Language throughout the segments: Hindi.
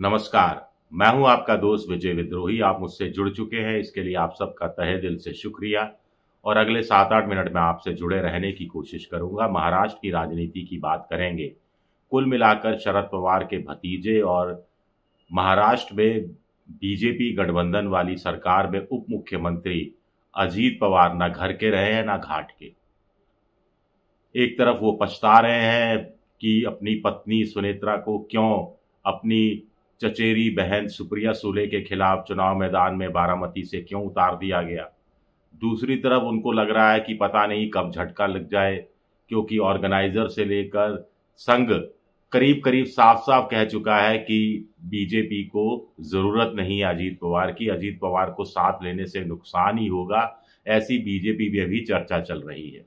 नमस्कार मैं हूं आपका दोस्त विजय विद्रोही आप मुझसे जुड़ चुके हैं इसके लिए आप सबका तहे दिल से शुक्रिया और अगले सात आठ मिनट में आपसे जुड़े रहने की कोशिश करूंगा महाराष्ट्र की राजनीति की बात करेंगे कुल मिलाकर शरद पवार के भतीजे और महाराष्ट्र में बीजेपी गठबंधन वाली सरकार में उप मुख्यमंत्री अजीत पवार ना घर के रहे हैं ना घाट के एक तरफ वो पछता रहे हैं कि अपनी पत्नी सुनेत्रा को क्यों अपनी चचेरी बहन सुप्रिया सुले के खिलाफ चुनाव मैदान में बारामती से क्यों उतार दिया गया दूसरी तरफ उनको लग रहा है कि पता नहीं कब झटका लग जाए क्योंकि ऑर्गेनाइजर से लेकर संघ करीब करीब साफ साफ कह चुका है कि बीजेपी को ज़रूरत नहीं है अजीत पवार की अजीत पवार को साथ लेने से नुकसान ही होगा ऐसी बीजेपी में भी चर्चा चल रही है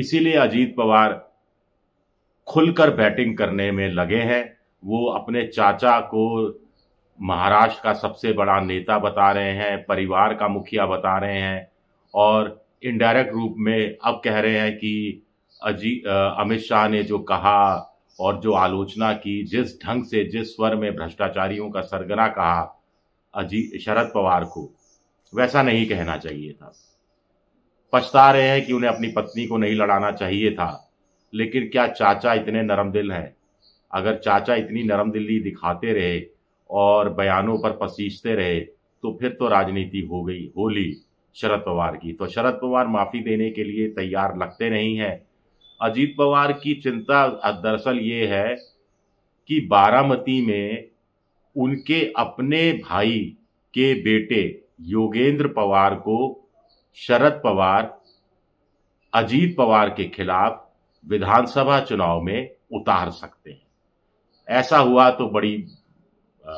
इसीलिए अजीत पवार खुलकर बैटिंग करने में लगे हैं वो अपने चाचा को महाराष्ट्र का सबसे बड़ा नेता बता रहे हैं परिवार का मुखिया बता रहे हैं और इनडायरेक्ट रूप में अब कह रहे हैं कि अजी अमित शाह ने जो कहा और जो आलोचना की जिस ढंग से जिस स्वर में भ्रष्टाचारियों का सरगना कहा अजी शरद पवार को वैसा नहीं कहना चाहिए था पछता रहे हैं कि उन्हें अपनी पत्नी को नहीं लड़ाना चाहिए था लेकिन क्या चाचा इतने नरम दिल हैं अगर चाचा इतनी नरम दिल्ली दिखाते रहे और बयानों पर पसीजते रहे तो फिर तो राजनीति हो गई होली शरद पवार की तो शरद पवार माफ़ी देने के लिए तैयार लगते नहीं हैं अजीत पवार की चिंता दरअसल ये है कि बारामती में उनके अपने भाई के बेटे योगेंद्र पवार को शरद पवार अजीत पवार के खिलाफ विधानसभा चुनाव में उतार सकते हैं ऐसा हुआ तो बड़ी आ,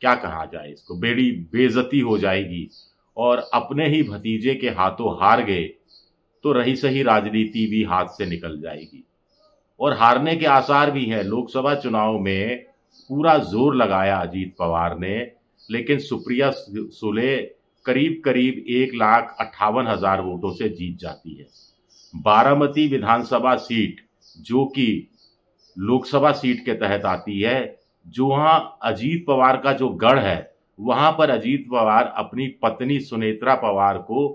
क्या कहा जाए इसको बेड़ी बेजती हो जाएगी और अपने ही भतीजे के हाथों हार गए तो रही सही राजनीति भी हाथ से निकल जाएगी और हारने के आसार भी हैं लोकसभा चुनाव में पूरा जोर लगाया अजीत पवार ने लेकिन सुप्रिया सुले करीब करीब एक लाख अट्ठावन हजार वोटों से जीत जाती है बारामती विधानसभा सीट जो कि लोकसभा सीट के तहत आती है जो वहाँ अजीत पवार का जो गढ़ है वहाँ पर अजीत पवार अपनी पत्नी सुनेत्रा पवार को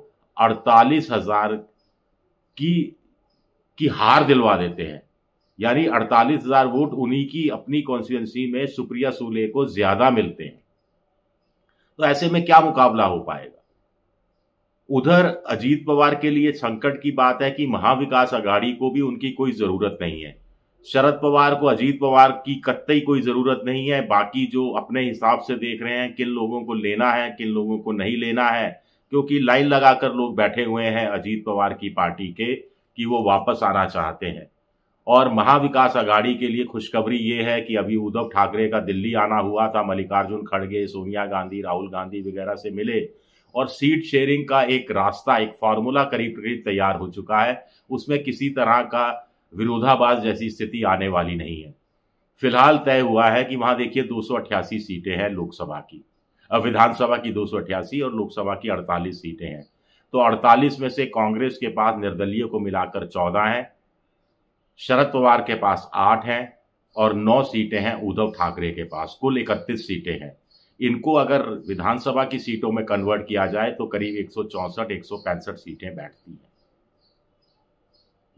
अड़तालीस हजार की की हार दिलवा देते हैं यानी अड़तालीस हजार वोट उन्हीं की अपनी कॉन्स्टिट्युएंसी में सुप्रिया सूले को ज्यादा मिलते हैं तो ऐसे में क्या मुकाबला हो पाएगा उधर अजीत पवार के लिए संकट की बात है कि महाविकास अघाड़ी को भी उनकी कोई जरूरत नहीं है शरद पवार को अजीत पवार की कतई कोई ज़रूरत नहीं है बाकी जो अपने हिसाब से देख रहे हैं किन लोगों को लेना है किन लोगों को नहीं लेना है क्योंकि लाइन लगाकर लोग बैठे हुए हैं अजीत पवार की पार्टी के कि वो वापस आना चाहते हैं और महाविकास आघाड़ी के लिए खुशखबरी ये है कि अभी उद्धव ठाकरे का दिल्ली आना हुआ था मल्लिकार्जुन खड़गे सोनिया गांधी राहुल गांधी वगैरह से मिले और सीट शेयरिंग का एक रास्ता एक फार्मूला करीब करीब तैयार हो चुका है उसमें किसी तरह का विरोधाभास जैसी स्थिति आने वाली नहीं है फिलहाल तय हुआ है कि वहां देखिए दो सीटें हैं लोकसभा की विधानसभा की दो और लोकसभा की अड़तालीस सीटें हैं तो 48 में से कांग्रेस के पास निर्दलीय को मिलाकर 14 हैं शरद पवार के पास 8 हैं और 9 सीटें हैं उद्धव ठाकरे के पास कुल 31 सीटें हैं इनको अगर विधानसभा की सीटों में कन्वर्ट किया जाए तो करीब एक सौ सीटें बैठती हैं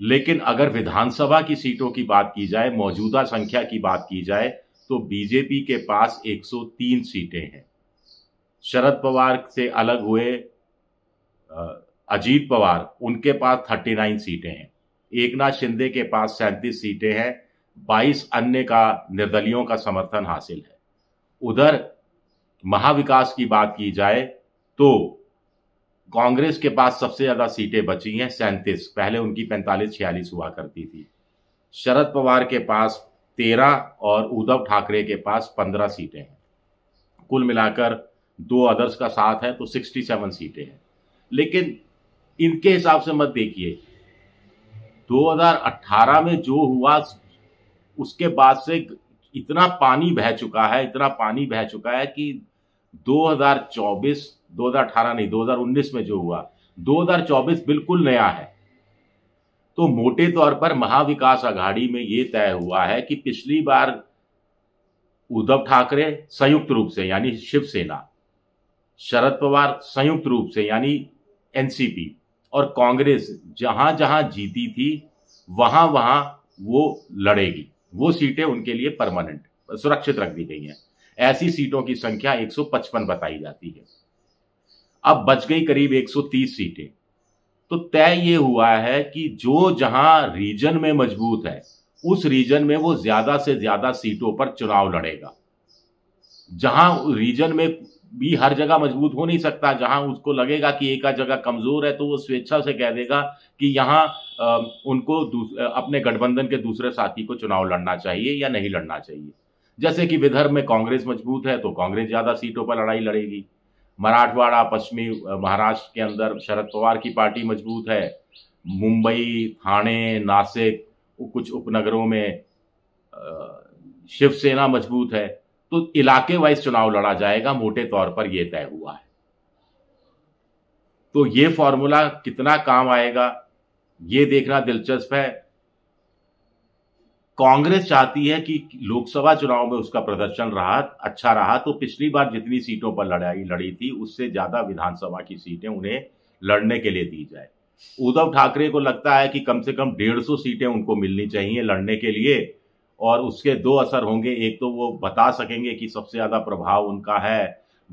लेकिन अगर विधानसभा की सीटों की बात की जाए मौजूदा संख्या की बात की जाए तो बीजेपी के पास 103 सीटें हैं शरद पवार से अलग हुए अजीत पवार उनके पास 39 सीटें हैं एक नाथ शिंदे के पास सैंतीस सीटें हैं 22 अन्य का निर्दलियों का समर्थन हासिल है उधर महाविकास की बात की जाए तो कांग्रेस के पास सबसे ज़्यादा सीटें बची हैं सैंतीस पहले उनकी पैंतालीस छियालीस हुआ करती थी शरद पवार के पास तेरह और उद्धव ठाकरे के पास पंद्रह सीटें हैं कुल मिलाकर दो अदर्स का साथ है तो सिक्सटी सेवन सीटें हैं लेकिन इनके हिसाब से मत देखिए 2018 में जो हुआ उसके बाद से इतना पानी बह चुका है इतना पानी बह चुका है कि 2024 2018 नहीं 2019 में जो हुआ 2024 बिल्कुल नया है तो मोटे तौर पर महाविकास आघाड़ी में यह तय हुआ है कि पिछली बार उद्धव ठाकरे संयुक्त रूप से यानी शिवसेना शरद पवार संयुक्त रूप से यानी एनसीपी और कांग्रेस जहां जहां जीती थी वहां वहां वो लड़ेगी वो सीटें उनके लिए परमानेंट सुरक्षित रख दी गई हैं ऐसी सीटों की संख्या 155 बताई जाती है अब बच गई करीब 130 सीटें तो तय ये हुआ है कि जो जहां रीजन में मजबूत है उस रीजन में वो ज्यादा से ज्यादा सीटों पर चुनाव लड़ेगा जहां रीजन में भी हर जगह मजबूत हो नहीं सकता जहां उसको लगेगा कि एक आध जगह कमजोर है तो वो स्वेच्छा से कह देगा कि यहां उनको अपने गठबंधन के दूसरे साथी को चुनाव लड़ना चाहिए या नहीं लड़ना चाहिए जैसे कि विदर्भ में कांग्रेस मजबूत है तो कांग्रेस ज्यादा सीटों पर लड़ाई लड़ेगी मराठवाड़ा पश्चिमी महाराष्ट्र के अंदर शरद पवार की पार्टी मजबूत है मुंबई थाने नासिक कुछ उपनगरों में शिवसेना मजबूत है तो इलाके वाइज चुनाव लड़ा जाएगा मोटे तौर पर यह तय हुआ है तो ये फॉर्मूला कितना काम आएगा ये देखना दिलचस्प है कांग्रेस चाहती है कि लोकसभा चुनाव में उसका प्रदर्शन रहा अच्छा रहा तो पिछली बार जितनी सीटों पर लड़ाई लड़ी थी उससे ज्यादा विधानसभा की सीटें उन्हें लड़ने के लिए दी जाए उद्धव ठाकरे को लगता है कि कम से कम डेढ़ सौ सीटें उनको मिलनी चाहिए लड़ने के लिए और उसके दो असर होंगे एक तो वो बता सकेंगे कि सबसे ज़्यादा प्रभाव उनका है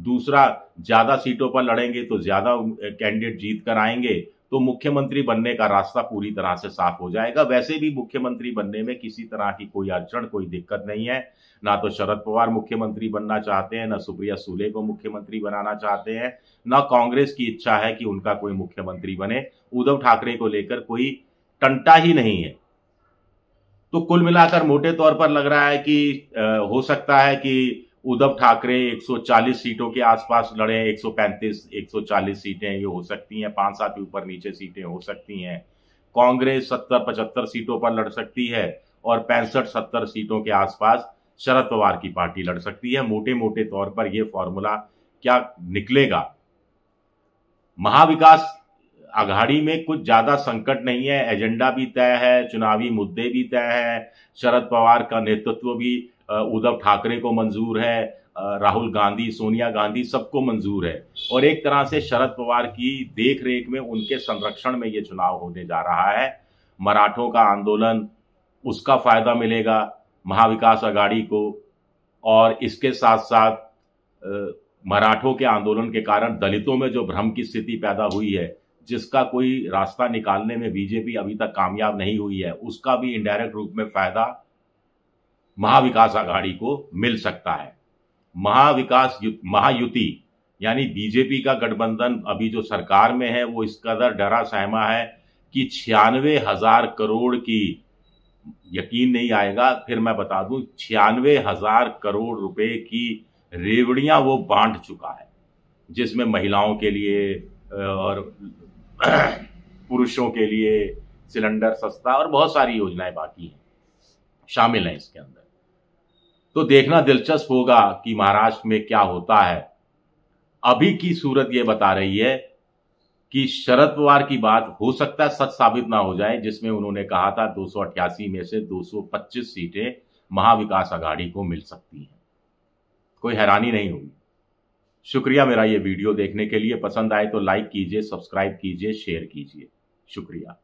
दूसरा ज़्यादा सीटों पर लड़ेंगे तो ज़्यादा कैंडिडेट जीत कर आएंगे तो मुख्यमंत्री बनने का रास्ता पूरी तरह से साफ हो जाएगा वैसे भी मुख्यमंत्री बनने में किसी तरह की कोई अड़चन कोई दिक्कत नहीं है ना तो शरद पवार मुख्यमंत्री बनना चाहते हैं ना सुप्रिया सूले को मुख्यमंत्री बनाना चाहते हैं ना कांग्रेस की इच्छा है कि उनका कोई मुख्यमंत्री बने उद्धव ठाकरे को लेकर कोई टंटा ही नहीं है तो कुल मिलाकर मोटे तौर पर लग रहा है कि आ, हो सकता है कि उद्धव ठाकरे 140 सीटों के आसपास लड़े 135 140 सीटें ये हो सकती हैं पांच सात ऊपर नीचे सीटें हो सकती हैं कांग्रेस 70 पचहत्तर सीटों पर लड़ सकती है और पैंसठ सत्तर सीटों के आसपास शरद पवार की पार्टी लड़ सकती है मोटे मोटे तौर पर यह फॉर्मूला क्या निकलेगा महाविकास आघाड़ी में कुछ ज्यादा संकट नहीं है एजेंडा भी तय है चुनावी मुद्दे भी तय है शरद पवार का नेतृत्व भी उद्धव ठाकरे को मंजूर है राहुल गांधी सोनिया गांधी सबको मंजूर है और एक तरह से शरद पवार की देख रेख में उनके संरक्षण में ये चुनाव होने जा रहा है मराठों का आंदोलन उसका फायदा मिलेगा महाविकास आघाड़ी को और इसके साथ साथ मराठों के आंदोलन के कारण दलितों में जो भ्रम की स्थिति पैदा हुई है जिसका कोई रास्ता निकालने में बीजेपी अभी तक कामयाब नहीं हुई है उसका भी इनडायरेक्ट रूप में फायदा महाविकास आघाड़ी को मिल सकता है महाविकास महायुति यानी बीजेपी का गठबंधन अभी जो सरकार में है वो इस कदर डरा सहमा है कि छियानवे हजार करोड़ की यकीन नहीं आएगा फिर मैं बता दूं छियानवे हजार करोड़ रुपए की रेवड़ियां वो बांट चुका है जिसमें महिलाओं के लिए और पुरुषों के लिए सिलेंडर सस्ता और बहुत सारी योजनाएं बाकी हैं शामिल हैं इसके अंदर तो देखना दिलचस्प होगा कि महाराष्ट्र में क्या होता है अभी की सूरत यह बता रही है कि शरद पवार की बात हो सकता है सच साबित ना हो जाए जिसमें उन्होंने कहा था दो में से 225 सीटें महाविकास आघाड़ी को मिल सकती हैं कोई हैरानी नहीं होगी शुक्रिया मेरा ये वीडियो देखने के लिए पसंद आए तो लाइक कीजिए सब्सक्राइब कीजिए शेयर कीजिए शुक्रिया